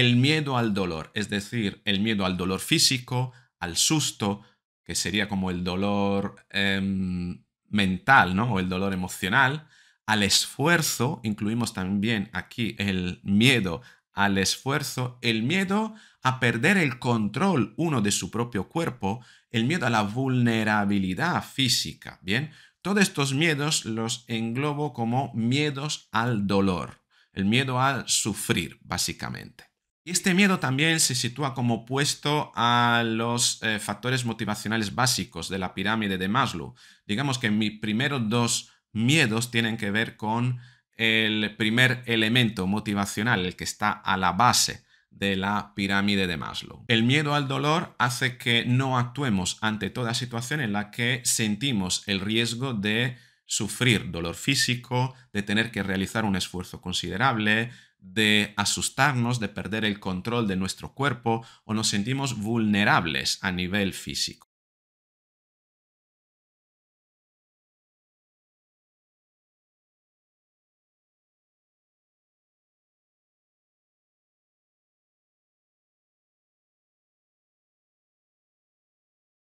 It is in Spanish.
el miedo al dolor, es decir, el miedo al dolor físico, al susto, que sería como el dolor em, mental, ¿no? O el dolor emocional, al esfuerzo, incluimos también aquí el miedo al esfuerzo, el miedo a perder el control uno de su propio cuerpo, el miedo a la vulnerabilidad física, ¿bien? Todos estos miedos los englobo como miedos al dolor, el miedo al sufrir, básicamente. Y este miedo también se sitúa como opuesto a los eh, factores motivacionales básicos de la pirámide de Maslow. Digamos que mis primeros dos miedos tienen que ver con el primer elemento motivacional, el que está a la base de la pirámide de Maslow. El miedo al dolor hace que no actuemos ante toda situación en la que sentimos el riesgo de sufrir dolor físico, de tener que realizar un esfuerzo considerable, de asustarnos, de perder el control de nuestro cuerpo o nos sentimos vulnerables a nivel físico.